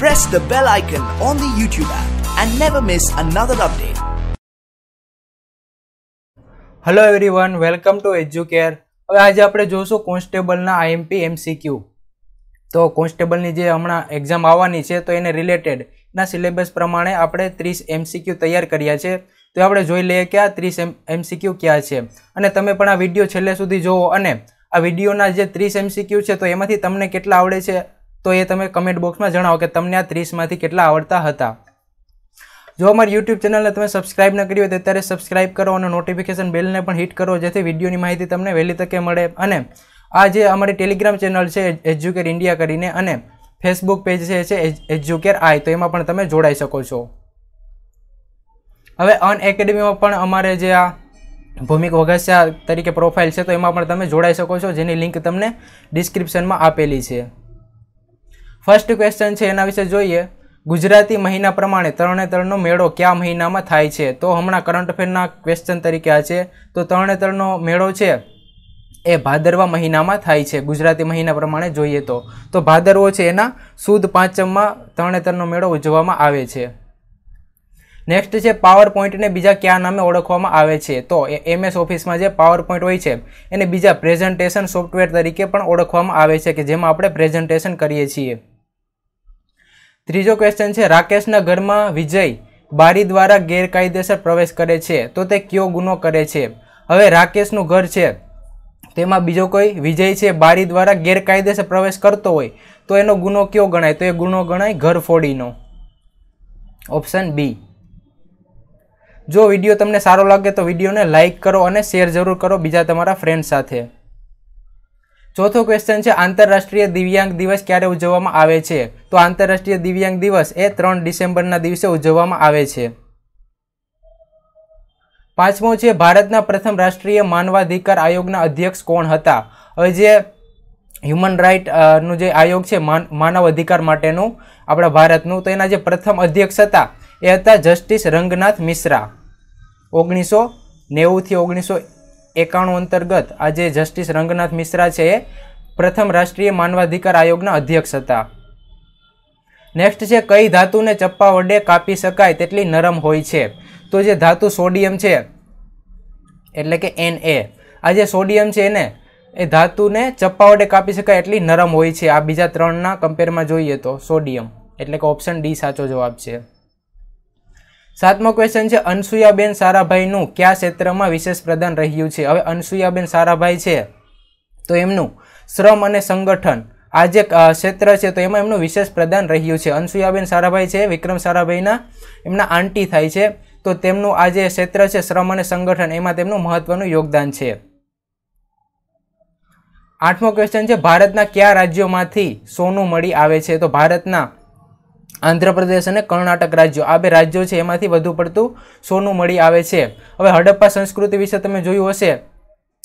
press the bell icon on the YouTube app and never miss another update. Hello everyone welcome to Educare હવે આજે આપણે જોઈશું કોન્સ્ટેબલના IMP MCQ તો કોન્સ્ટેબલની જે હમણાં એક્ઝામ આવવાની છે તો એને રિલેટેડના સિલેબસ પ્રમાણે આપણે ત્રીસ એમસીક્યુ તૈયાર કર્યા છે તો આપણે જોઈ લઈએ કે આ ત્રીસ એમ એમસીક્યુ ક્યાં છે અને તમે પણ આ વિડીયો છેલ્લે સુધી જુઓ અને આ વિડીયોના જે ત્રીસ એમસીક્યુ છે તો એમાંથી તમને કેટલા આવડે છે તો એ તમે કમેન્ટ બોક્સમાં જણાવો કે તમને આ ત્રીસમાંથી કેટલા આવડતા હતા જો અમારી યુટ્યુબ ચેનલને તમે સબસ્ક્રાઇબ ન કરી હોય તો અત્યારે સબસ્ક્રાઇબ કરો અને નોટિફિકેશન બેલને પણ હિટ કરો જેથી વિડીયોની માહિતી તમને વહેલી તકે મળે અને આ જે અમારી ટેલિગ્રામ ચેનલ છે એજ્યુકેર ઇન્ડિયા કરીને અને ફેસબુક પેજ છે એ છે એજ્યુકેર આઈ તો એમાં પણ તમે જોડાઈ શકો છો હવે અન એકેડમીમાં પણ અમારે જે આ ભૂમિક વઘસિયા તરીકે પ્રોફાઇલ છે તો એમાં પણ તમે જોડાઈ શકો છો જેની લિંક તમને ડિસ્ક્રિપ્શનમાં આપેલી છે ફર્સ્ટ ક્વેશ્ચન છે એના વિશે જોઈએ ગુજરાતી મહિના પ્રમાણે ત્રણે ત્રણનો મેળો કયા મહિનામાં થાય છે તો હમણાં કરંટ અફેરના ક્વેશ્ચન તરીકે આ છે તો ત્રણે ત્રણનો મેળો છે એ ભાદરવા મહિનામાં થાય છે ગુજરાતી મહિના પ્રમાણે જોઈએ તો તો ભાદરવો છે એના સુદ પાંચમમાં ત્રણે ત્રણનો મેળો ઉજવવામાં આવે છે નેક્સ્ટ છે પાવર પોઈન્ટને બીજા કયા નામે ઓળખવામાં આવે છે તો એમએસ ઓફિસમાં જે પાવર પોઈન્ટ હોય છે એને બીજા પ્રેઝન્ટેશન સોફ્ટવેર તરીકે પણ ઓળખવામાં આવે છે કે જેમાં આપણે પ્રેઝન્ટેશન કરીએ છીએ ત્રીજો ક્વેશ્ચન છે રાકેશના ઘરમાં વિજય બારી દ્વારા ગેરકાયદેસર પ્રવેશ કરે છે તો તે કયો ગુનો કરે છે હવે રાકેશનું ઘર છે તેમાં બીજો કોઈ વિજય છે બારી દ્વારા ગેરકાયદેસર પ્રવેશ કરતો હોય તો એનો ગુનો કયો ગણાય તો એ ગુનો ગણાય ઘર ફોડીનો ઓપ્શન બી જો વિડીયો તમને સારો લાગે તો વિડીયોને લાઇક કરો અને શેર જરૂર કરો બીજા તમારા ફ્રેન્ડ સાથે ચોથો ક્વેશ્ચન છે આંતરરાષ્ટ્રીય દિવ્યાંગ દિવસ ક્યારે ઉજવવામાં આવે છે તો આંતરરાષ્ટ્રીય દિવ્યાંગ દિવસ એ ત્રણ ડિસેમ્બરના દિવસે ઉજવવામાં આવે છે પાંચમો છે ભારતના પ્રથમ રાષ્ટ્રીય માનવાધિકાર આયોગના અધ્યક્ષ કોણ હતા હવે જે હ્યુમન રાઇટ નું જે આયોગ છે માનવ અધિકાર માટેનું આપણા ભારતનું તો એના જે પ્રથમ અધ્યક્ષ હતા એ હતા જસ્ટિસ રંગનાથ મિશ્રા ઓગણીસો નેવુંથી ઓગણીસો એકાણું અંતર્ગત આજે જસ્ટિસ રંગનાથ મિશ્રા છે એ પ્રથમ રાષ્ટ્રીય માનવાધિકાર આયોગના અધ્યક્ષ હતા નેક્સ્ટ છે કઈ ધાતુને ચપ્પા વડે કાપી શકાય તેટલી નરમ હોય છે તો જે ધાતુ સોડિયમ છે એટલે કે એન એ આ જે સોડિયમ છે એને એ ધાતુને ચપ્પા વડે કાપી શકાય એટલી નરમ હોય છે આ બીજા ત્રણના કમ્પેરમાં જોઈએ તો સોડિયમ એટલે કે ઓપ્શન ડી સાચો જવાબ છે સાતમો ક્વેશ્ચન છે અનસુયાબેન સારાભાઈનું કયા ક્ષેત્રમાં વિશેષ પ્રદાન રહ્યું છે હવે અનસુયાબેન સારાભાઈ છે તો એમનું શ્રમ અને સંગઠન આ જે ક્ષેત્ર છે તો એમાં એમનું વિશેષ પ્રદાન રહ્યું છે અનસુયાબેન સારાભાઈ છે વિક્રમ સારાભાઈના એમના આંટી થાય છે તો તેમનું આ જે ક્ષેત્ર છે શ્રમ અને સંગઠન એમાં તેમનું મહત્વનું યોગદાન છે આઠમો ક્વેશ્ચન છે ભારતના કયા રાજ્યોમાંથી સોનું મળી આવે છે તો ભારતના આંધ્રપ્રદેશ અને કર્ણાટક રાજ્યો આ બે રાજ્યો છે એમાંથી વધુ પડતું સોનું મળી આવે છે હવે હડપ્પા સંસ્કૃતિ વિશે તમે જોયું હશે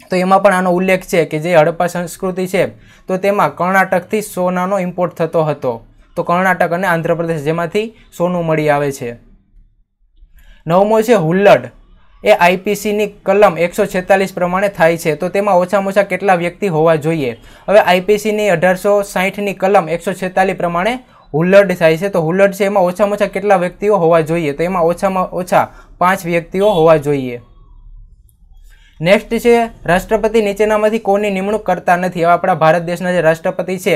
તો એમાં પણ આનો ઉલ્લેખ છે કે જે હડપ્પા સંસ્કૃતિ છે તો તેમાં કર્ણાટકથી સોનાનો ઇમ્પોર્ટ થતો હતો તો કર્ણાટક અને આંધ્રપ્રદેશ જેમાંથી સોનું મળી આવે છે નવમો છે હુલ્લડ એ આઈપીસીની કલમ એકસો છેતાલીસ પ્રમાણે થાય છે તો તેમાં ઓછામાં ઓછા કેટલા વ્યક્તિ હોવા જોઈએ હવે આઈપીસીની અઢારસો સાહીઠની કલમ એકસો છેતાલીસ પ્રમાણે હુલ્લડ થાય છે તો હુલ્લડ છે એમાં ઓછામાં ઓછા કેટલા વ્યક્તિઓ હોવા જોઈએ તો એમાં ઓછામાં ઓછા પાંચ વ્યક્તિઓ હોવા જોઈએ નેક્સ્ટ છે રાષ્ટ્રપતિ નીચેનામાંથી કોની નિમણૂક કરતા નથી હવે આપણા ભારત દેશના જે રાષ્ટ્રપતિ છે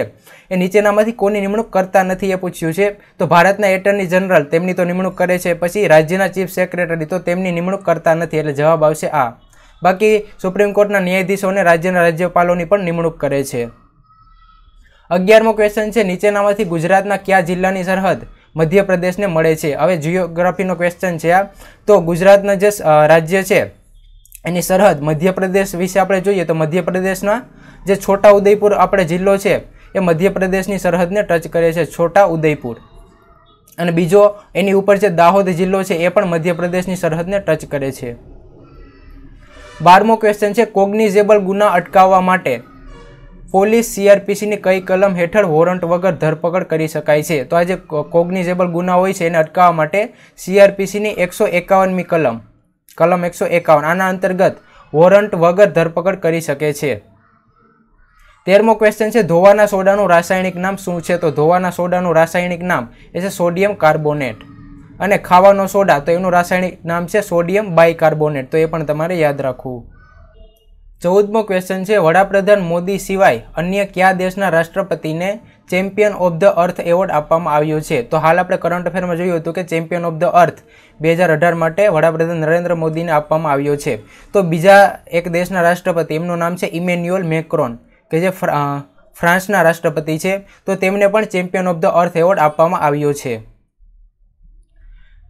એ નીચેનામાંથી કોની નિમણૂક કરતા નથી એ પૂછ્યું છે તો ભારતના એટર્ની જનરલ તેમની તો નિમણૂક કરે છે પછી રાજ્યના ચીફ સેક્રેટરી તો તેમની નિમણૂક કરતા નથી એટલે જવાબ આવશે આ બાકી સુપ્રીમ કોર્ટના ન્યાયાધીશોને રાજ્યના રાજ્યપાલોની પણ નિમણૂક કરે છે અગિયારમો ક્વેશ્ચન છે નીચેનામાંથી ગુજરાતના કયા જિલ્લાની સરહદ મધ્યપ્રદેશને મળે છે હવે જિયોગ્રાફીનો ક્વેશ્ચન છે આ તો ગુજરાતના જે રાજ્ય છે એની સરહદ મધ્યપ્રદેશ વિશે આપણે જોઈએ તો મધ્યપ્રદેશના જે છોટા ઉદયપુર આપણે જિલ્લો છે એ મધ્યપ્રદેશની સરહદને ટચ કરે છે છોટા ઉદયપુર અને બીજો એની ઉપર જે દાહોદ જિલ્લો છે એ પણ મધ્યપ્રદેશની સરહદને ટચ કરે છે બારમો ક્વેશ્ચન છે કોગ્નિઝેબલ ગુના અટકાવવા માટે પોલીસ સીઆરપીસીની કઈ કલમ હેઠળ વોરંટ વગર ધરપકડ કરી શકાય છે તો આ જે કોગ્નિઝેબલ ગુના હોય છે એને અટકાવવા માટે સીઆરપીસીની એકસો એકાવનમી કલમ કલમ એકસો એકાવન આના અંતર્ગત વોરંટ વગર ધરપકડ કરી શકે છે તેરમો ક્વેશ્ચન છે ધોવાના સોડાનું રાસાયણિક નામ શું છે તો ધોવાના સોડાનું રાસાયણિક નામ એ છે સોડિયમ કાર્બોનેટ અને ખાવાનો સોડા તો એનું રાસાયણિક નામ છે સોડિયમ બાયકાર્બોનેટ તો એ પણ તમારે યાદ રાખવું ચૌદમો ક્વેશ્ચન છે વડાપ્રધાન મોદી સિવાય અન્ય કયા દેશના રાષ્ટ્રપતિને champion of the Earth award આપવામાં આવ્યો છે તો હાલ આપણે કરંટ અફેરમાં જોયું હતું કે ચેમ્પિયન ઓફ ધ અર્થ બે હજાર અઢાર માટે વડાપ્રધાન નરેન્દ્ર મોદીને આપવામાં આવ્યો છે તો બીજા એક દેશના રાષ્ટ્રપતિ એમનું નામ છે ઇમેન્યુઅલ મેક્રોન કે જે ફ્રાન્સના રાષ્ટ્રપતિ છે તો તેમને પણ champion of the Earth award આપવામાં આવ્યો છે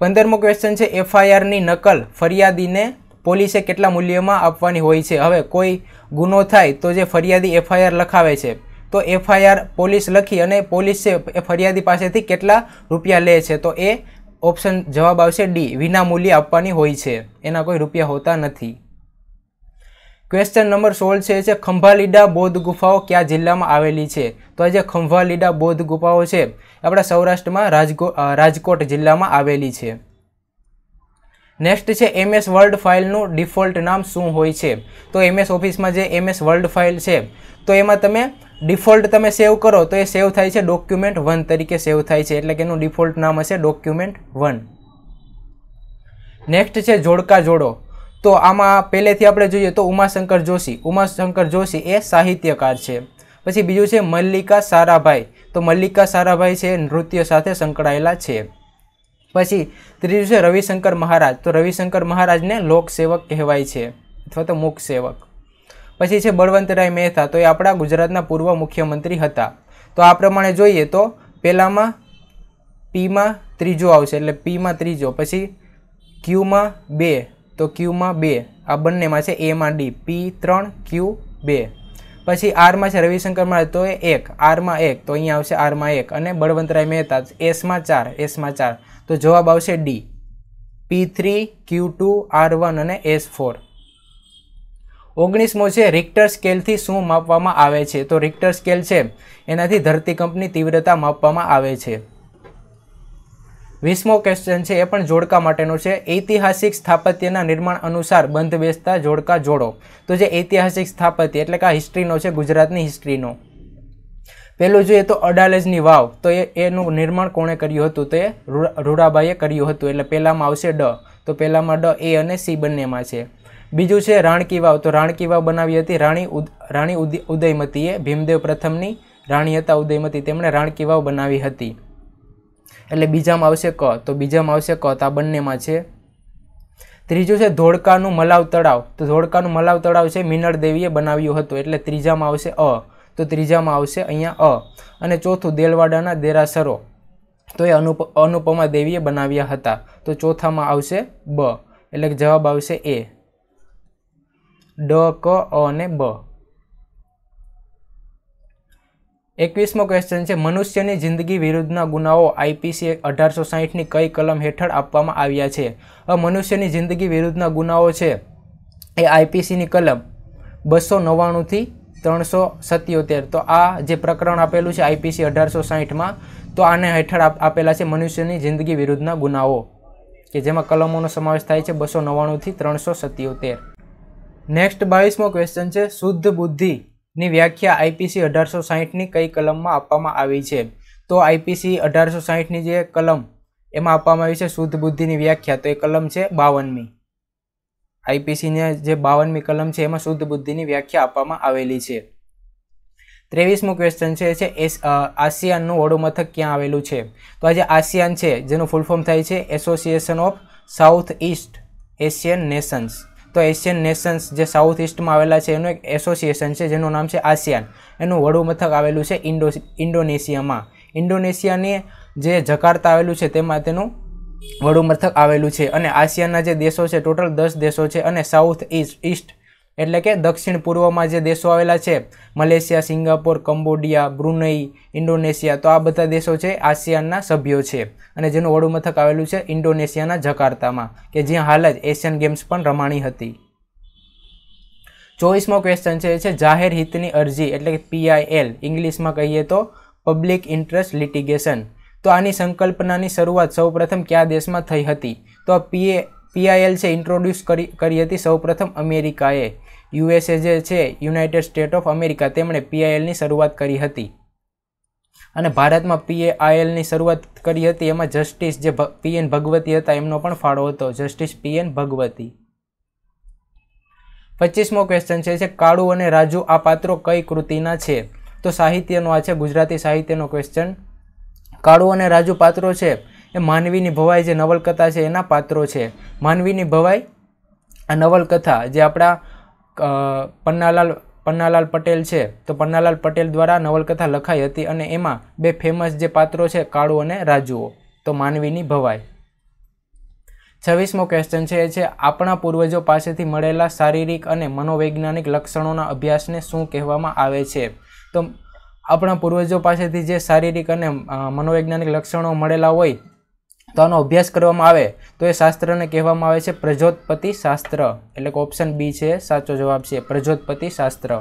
પંદરમો ક્વેશ્ચન છે એફઆઈઆરની નકલ ફરિયાદીને પોલીસે કેટલા મૂલ્યમાં આપવાની હોય છે હવે કોઈ ગુનો થાય તો જે ફરિયાદી એફઆઈઆર લખાવે છે તો એફઆઈઆર પોલીસ લખી અને પોલીસે એ ફરિયાદી પાસેથી કેટલા રૂપિયા લે છે તો એ ઓપ્શન જવાબ આવશે ડી વિના મૂલ્ય આપવાની હોય છે એના કોઈ રૂપિયા હોતા નથી ક્વેશ્ચન નંબર સોળ છે જે ખંભાલીડા બૌદ્ધ ગુફાઓ ક્યાં જિલ્લામાં આવેલી છે તો આ જે ખંભાલીડા બૌદ્ધ ગુફાઓ છે આપણા સૌરાષ્ટ્રમાં રાજકો રાજકોટ જિલ્લામાં આવેલી છે નેક્સ્ટ છે એમએસ વર્લ્ડ ફાઇલનું ડિફોલ્ટ નામ શું હોય છે તો એમએસ ઓફિસમાં જે એમએસ વર્લ્ડ ફાઇલ છે તો એમાં તમે ડિફોલ્ટ તમે સેવ કરો તો એ સેવ થાય છે ડોક્યુમેન્ટ વન તરીકે સેવ થાય છે એટલે કે એનું ડિફોલ્ટ નામ હશે ડોક્યુમેન્ટ વન નેક્સ્ટ છે જોડકા જોડો તો આમાં પહેલેથી આપણે જોઈએ તો ઉમાશંકર જોશી ઉમાશંકર જોશી એ સાહિત્યકાર છે પછી બીજું છે મલ્લિકા સારાભાઈ તો મલ્લિકા સારાભાઈ છે નૃત્ય સાથે સંકળાયેલા છે પછી ત્રીજું છે રવિશંકર મહારાજ તો રવિશંકર મહારાજને લોકસેવક કહેવાય છે અથવા તો મુખ સેવક પછી છે બળવંતરાય મહેતા તો એ આપણા ગુજરાતના પૂર્વ મુખ્યમંત્રી હતા તો આ પ્રમાણે જોઈએ તો પહેલાંમાં પીમાં ત્રીજો આવશે એટલે પીમાં ત્રીજો પછી ક્યુમાં બે તો ક્યુમાં બે આ બંનેમાં છે એમાં ડી પી ત્રણ ક્યુ બે પછી આરમાં છે રવિશંકર મહારાજ તો એ એક આરમાં એક તો અહીંયા આવશે આરમાં એક અને બળવંતરાય મહેતા એસમાં ચાર એસમાં ચાર તો જવાબ આવશે D P three Q two R one અને એસ ફોર ઓગણીસમો છે રિક્ટર સ્કેલથી શું માપવામાં આવે છે તો રિક્ટર સ્કેલ છે એનાથી ધરતીકંપની તીવ્રતા માપવામાં આવે છે વીસમો ક્વેશ્ચન છે એ પણ જોડકા માટેનો છે ઐતિહાસિક સ્થાપત્યના નિર્માણ અનુસાર બંધ બેસતા જોડકા જોડો તો જે ઐતિહાસિક સ્થાપત્ય એટલે કે આ હિસ્ટ્રીનો છે ગુજરાતની હિસ્ટ્રીનો પહેલું જોઈએ તો અડાલેજની વાવ તો એ એનું નિર્માણ કોણે કર્યું હતું તે રૂડાબાઈએ કર્યું હતું એટલે પહેલાંમાં આવશે ડ તો પહેલાંમાં ડ એ અને સી બંનેમાં છે બીજું છે રાણકી વાવ તો રાણકી વાવ બનાવી હતી રાણી રાણી ઉદયમતીએ ભીમદેવ પ્રથમની રાણી હતા ઉદયમતી તેમણે રાણકી વાવ બનાવી હતી એટલે બીજામાં આવશે ક તો બીજામાં આવશે ક તો આ બંનેમાં છે ત્રીજું છે ધોળકાનું મલાવ તળાવ તો ધોળકાનું મલાવ તળાવ છે મિનળ દેવીએ બનાવ્યું હતું એટલે ત્રીજામાં આવશે અ તો ત્રીજામાં આવશે અહીંયા અ અને ચોથું દેલવાડાના દેરાસરો તો એ અનુપ અનુપમા દેવીએ બનાવ્યા હતા તો ચોથામાં આવશે બ એટલે કે જવાબ આવશે એ ડ ક અ અને બ એકવીસમો ક્વેશ્ચન છે મનુષ્યની જિંદગી વિરુદ્ધના ગુનાઓ આઈપીસી અઢારસો સાહીઠની કઈ કલમ હેઠળ આપવામાં આવ્યા છે અ મનુષ્યની જિંદગી વિરુદ્ધના ગુનાઓ છે એ આઈપીસીની કલમ બસો નવ્વાણુંથી ત્રણસો સત્યોતેર તો આ જે પ્રકરણ આપેલું છે આઈપીસી અઢારસો સાહીઠમાં તો આને હેઠળ આપેલા છે મનુષ્યની જિંદગી વિરુદ્ધના ગુનાઓ કે જેમાં કલમોનો સમાવેશ થાય છે બસો નવ્વાણુંથી ત્રણસો સત્યોતેર નેક્સ્ટ બાવીસમો ક્વેશ્ચન છે શુદ્ધ બુદ્ધિની વ્યાખ્યા આઈપીસી અઢારસો સાહીઠની કઈ કલમમાં આપવામાં આવી છે તો આઈપીસી અઢારસો સાહીઠની જે કલમ એમાં આપવામાં આવી છે શુદ્ધ બુદ્ધિની વ્યાખ્યા તો એ કલમ છે બાવનમી આઈપીસીની જે બાવનમી કલમ છે એમાં શુદ્ધ બુદ્ધિની વ્યાખ્યા આપવામાં આવેલી છે ત્રેવીસમું ક્વેશ્ચન છે એ છે એસ આસિયાનનું વડુમથક ક્યાં આવેલું છે તો આ જે આસિયાન છે જેનું ફૂલ ફોર્મ થાય છે Association of South East Asian Nations તો એશિયન નેશન્સ જે સાઉથ ઇસ્ટમાં આવેલા છે એનું એક એસોસિએશન છે જેનું નામ છે આસિયાન એનું વડું મથક આવેલું છે ઇન્ડો ઇન્ડોનેશિયામાં ઇન્ડોનેશિયાની જે જકાર્તા આવેલું છે તેમાં તેનું વડુ મથક આવેલું છે અને આસિયાના જે દેશો છે ટોટલ દસ દેશો છે અને સાઉથ ઇસ્ટ ઇસ્ટ એટલે કે દક્ષિણ પૂર્વમાં જે દેશો આવેલા છે Malaysia Singapore Cambodia Brunei Indonesia તો આ બધા દેશો છે આસિયાનના સભ્યો છે અને જેનું વડુમથક આવેલું છે ઇન્ડોનેશિયાના જકાર્તામાં કે જ્યાં હાલ જ એશિયન ગેમ્સ પણ રમાણી હતી ચોવીસમો ક્વેશ્ચન છે એ છે જાહેર હિતની અરજી એટલે કે પીઆઈએલ ઇંગ્લિશમાં કહીએ તો પબ્લિક ઇન્ટરેસ્ટ લિટિગેશન તો આની સંકલ્પનાની શરૂઆત સૌપ્રથમ કયા દેશમાં થઈ હતી તો પીએ પીઆઈએલ છે ઇન્ટ્રોડ્યુસ કરી કરી હતી સૌપ્રથમ અમેરિકાએ યુએસએ જે છે યુનાઇટેડ સ્ટેટ ઓફ અમેરિકા તેમણે પીઆઈએલની શરૂઆત કરી હતી અને ભારતમાં પીએઆઈએલની શરૂઆત કરી હતી એમાં જસ્ટિસ જે પીએન ભગવતી હતા એમનો પણ ફાળો હતો જસ્ટિસ પીએન ભગવતી પચીસમો ક્વેશ્ચન છે છે કાળુ અને રાજુ આ પાત્રો કઈ કૃતિના છે તો સાહિત્યનો આ છે ગુજરાતી સાહિત્યનો ક્વેશ્ચન કાળુ અને રાજુ પાત્રો છે એ માનવીની ભવાઈ જે નવલકથા છે એના પાત્રો છે માનવીની ભવાઈ આ નવલકથા જે આપણા પન્નાલાલ પન્નાલાલ પટેલ છે તો પન્નાલાલ પટેલ દ્વારા નવલકથા લખાઈ હતી અને એમાં બે ફેમસ જે પાત્રો છે કાળુ અને રાજુઓ તો માનવીની ભવાઈ છવ્વીસમો ક્વેશ્ચન છે એ છે આપણા પૂર્વજો પાસેથી મળેલા શારીરિક અને મનોવૈજ્ઞાનિક લક્ષણોના અભ્યાસને શું કહેવામાં આવે છે તો આપણા પૂર્વજો પાસેથી જે શારીરિક અને મનોવૈજ્ઞાનિક લક્ષણો મળેલા હોય તો આનો અભ્યાસ કરવામાં આવે તો એ શાસ્ત્રને કહેવામાં આવે છે પ્રજોતપતિ શાસ્ત્ર એટલે કે ઓપ્શન બી છે સાચો જવાબ છે પ્રજોતપતિ શાસ્ત્ર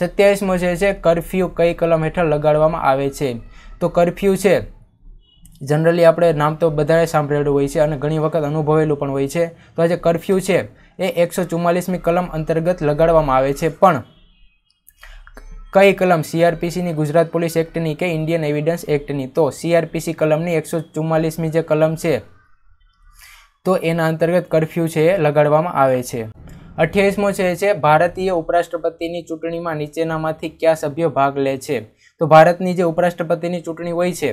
સત્યાવીસમો જે છે કરફ્યુ કઈ કલમ હેઠળ લગાડવામાં આવે છે તો કરફ્યુ છે જનરલી આપણે નામ તો બધાએ સાંભળેલું હોય છે અને ઘણી વખત અનુભવેલું પણ હોય છે તો આ જે કરફ્યુ છે એ એકસો ચુમ્માલીસમી કલમ અંતર્ગત લગાડવામાં આવે છે પણ કઈ કલમ સીઆરપીસીની ગુજરાત પોલીસ એક્ટની કે ઇન્ડિયન એવિડન્સ એક્ટની તો સીઆરપીસી કલમની એકસો ચુમ્માલીસમી જે કલમ છે તો એના અંતર્ગત કરફ્યુ છે એ લગાડવામાં આવે છે અઠ્યાવીસમો છે છે ભારતીય ઉપરાષ્ટ્રપતિની ચૂંટણીમાં નીચેનામાંથી કયા સભ્યો ભાગ લે છે તો ભારતની જે ઉપરાષ્ટ્રપતિની ચૂંટણી હોય છે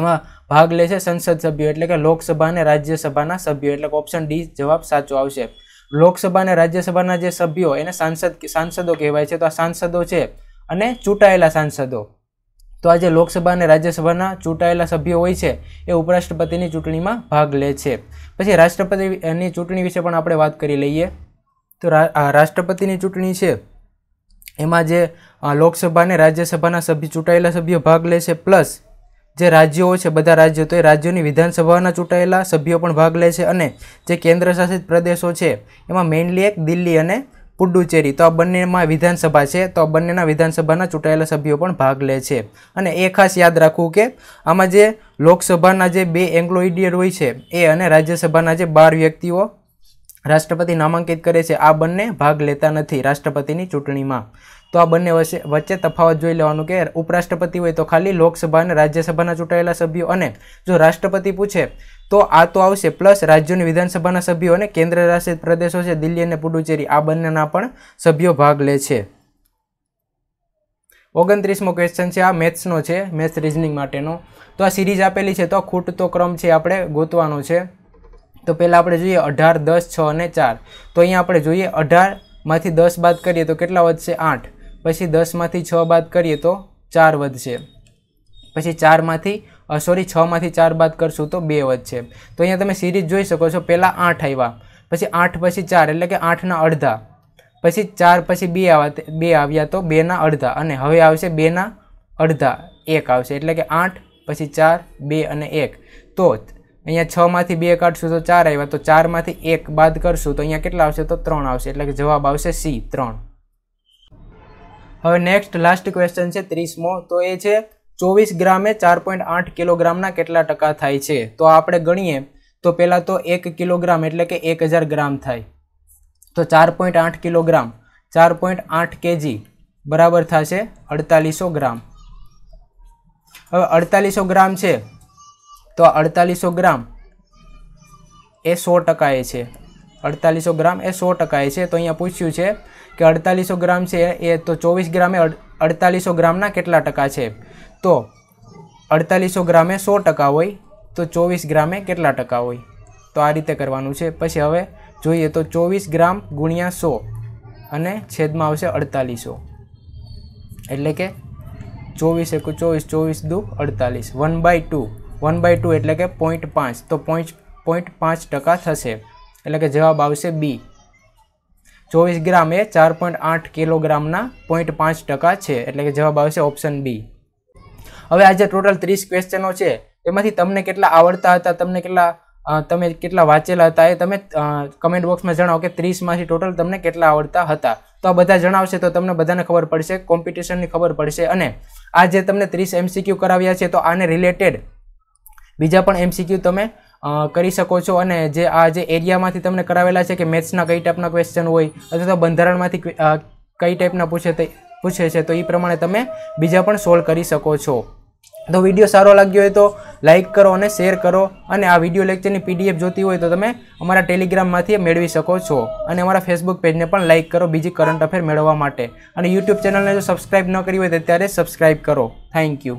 એમાં ભાગ લે છે સંસદ સભ્યો એટલે કે લોકસભા અને રાજ્યસભાના સભ્યો એટલે ઓપ્શન ડી જવાબ સાચો આવશે લોકસભા અને રાજ્યસભાના જે સભ્યો એને સાંસદ સાંસદો કહેવાય છે તો આ સાંસદો છે અને ચૂંટાયેલા સાંસદો તો આજે લોકસભા અને રાજ્યસભાના ચૂંટાયેલા સભ્યો હોય છે એ ઉપરાષ્ટ્રપતિની ચૂંટણીમાં ભાગ લે છે પછી રાષ્ટ્રપતિની ચૂંટણી વિશે પણ આપણે વાત કરી લઈએ તો રાષ્ટ્રપતિની ચૂંટણી છે એમાં જે લોકસભા અને રાજ્યસભાના સભ્ય ચૂંટાયેલા સભ્યો ભાગ લે છે પ્લસ જે રાજ્યો છે બધા રાજ્યો તો એ રાજ્યોની વિધાનસભાના ચૂંટાયેલા સભ્યો પણ ભાગ લે છે અને જે કેન્દ્રશાસિત પ્રદેશો છે એમાં મેઇનલી એક દિલ્હી અને પુડુચેરી તો આ બંનેમાં વિધાનસભા છે તો આ બંનેના વિધાનસભાના ચૂંટાયેલા સભ્યો પણ ભાગ લે છે અને એ ખાસ યાદ રાખવું કે આમાં જે લોકસભાના જે બે એંગ્લો ઇન્ડિયન હોય છે એ અને રાજ્યસભાના જે બાર વ્યક્તિઓ રાષ્ટ્રપતિ નામાંકિત કરે છે આ બંને ભાગ લેતા નથી રાષ્ટ્રપતિની ચૂંટણીમાં તો આ બંને વચ્ચે વચ્ચે તફાવત જોઈ લેવાનું કે ઉપરાષ્ટ્રપતિ હોય તો ખાલી લોકસભા અને રાજ્યસભાના ચૂંટાયેલા સભ્યો અને જો રાષ્ટ્રપતિ પૂછે તો આ તો આવશે પ્લસ રાજ્યોની વિધાનસભાના સભ્યો અને કેન્દ્ર શાસિત પ્રદેશો છે દિલ્હી અને પુડુચેરી આ બંનેના પણ સભ્યો ભાગ લે છે ઓગણત્રીસમો ક્વેશ્ચન છે આ મેથ્સનો છે મેથ્સ રિઝનિંગ માટેનો તો આ સિરીઝ આપેલી છે તો ખૂટતો ક્રમ છે આપણે ગોતવાનો છે તો પહેલાં આપણે જોઈએ અઢાર દસ છ અને ચાર તો અહીંયા આપણે જોઈએ અઢારમાંથી દસ બાદ કરીએ તો કેટલા વધશે આઠ પછી દસમાંથી છ બાદ કરીએ તો ચાર વધશે પછી ચારમાંથી સોરી છમાંથી ચાર બાદ કરશું તો બે વધશે તો અહીંયા તમે સિરીઝ જોઈ શકો છો પહેલાં આઠ આવ્યા પછી આઠ પછી ચાર એટલે કે આઠના અડધા પછી ચાર પછી બે આવ્યા બે આવ્યા તો બેના અડધા અને હવે આવશે બેના અડધા એક આવશે એટલે કે આઠ પછી ચાર બે અને એક તો અહીંયા છમાંથી બે કાઢશું તો ચાર આવ્યા તો ચારમાંથી એક બાદ કરશું તો અહીંયા કેટલા આવશે તો ત્રણ આવશે એટલે કે જવાબ આવશે સી ત્રણ હવે નેક્સ્ટ લાસ્ટ ક્વેશ્ચન છે ત્રીસમો તો એ છે ચોવીસ ગ્રામે ચાર પોઈન્ટ આઠ કિલોગ્રામના કેટલા ટકા થાય છે તો આપણે ગણીએ તો પહેલાં તો એક કિલોગ્રામ એટલે કે એક હજાર ગ્રામ થાય તો ચાર પોઈન્ટ આઠ કિલોગ્રામ ચાર પોઈન્ટ આઠ કેજી બરાબર થશે અડતાલીસો ગ્રામ હવે અડતાલીસો ગ્રામ છે તો આ અડતાલીસો ગ્રામ એ સો ટકા એ છે અડતાલીસો ગ્રામ એ સો ટકાએ છે તો અહીંયા પૂછ્યું છે કે અડતાલીસો ગ્રામ છે એ તો ચોવીસ ગ્રામે અડતાલીસો ગ્રામના કેટલા ટકા છે તો અડતાલીસો ગ્રામે સો ટકા હોય તો ચોવીસ ગ્રામે કેટલા ટકા હોય તો આ રીતે કરવાનું છે પછી હવે જોઈએ તો ચોવીસ ગ્રામ ગુણ્યા સો અને છેદમાં આવશે અડતાલીસો એટલે કે ચોવીસ એક ચોવીસ ચોવીસ દુ અડતાલીસ one by two one by two એટલે કે પોઈન્ટ પાંચ તો પોઈન્ટ પોઈન્ટ પાંચ ટકા થશે એટલે કે જવાબ આવશે બી ચોવીસ ગ્રામ એ ચાર પોઈન્ટ આઠ કિલોગ્રામના પોઈન્ટ પાંચ ટકા છે એટલે કે જવાબ આવશે ઓપ્શન બી હવે આજે ટોટલ ત્રીસ ક્વેશ્ચનો છે એમાંથી તમને કેટલા આવડતા હતા તમને કેટલા તમે કેટલા વાંચેલા હતા એ તમે કમેન્ટ બોક્સમાં જણાવો કે ત્રીસમાંથી ટોટલ તમને કેટલા આવડતા હતા તો આ બધા જણાવશે તો તમને બધાને ખબર પડશે કોમ્પિટિશનની ખબર પડશે અને આ જે તમને ત્રીસ એમસીક્યુ કરાવ્યા છે તો આને રિલેટેડ બીજા પણ એમસીક્યુ તમે કરી શકો છો અને જે આ જે એરિયામાંથી તમને કરાવેલા છે કે મેથ્સના કઈ ટાઈપના ક્વેશ્ચન હોય અથવા તો બંધારણમાંથી કઈ ટાઈપના પૂછે તે પૂછે છે તો એ પ્રમાણે તમે બીજા પણ સોલ્વ કરી શકો છો તો વિડીયો સારો લાગ્યો હોય તો લાઇક કરો અને શેર કરો અને આ વિડીયો લેક્ચરની પીડીએફ જોતી હોય તો તમે અમારા ટેલિગ્રામમાંથી મેળવી શકો છો અને અમારા ફેસબુક પેજને પણ લાઇક કરો બીજી કરંટ અફેર મેળવવા માટે અને યુટ્યુબ ચેનલને જો સબસ્ક્રાઈબ ન કરી હોય તો ત્યારે સબસ્ક્રાઈબ કરો થેન્ક યુ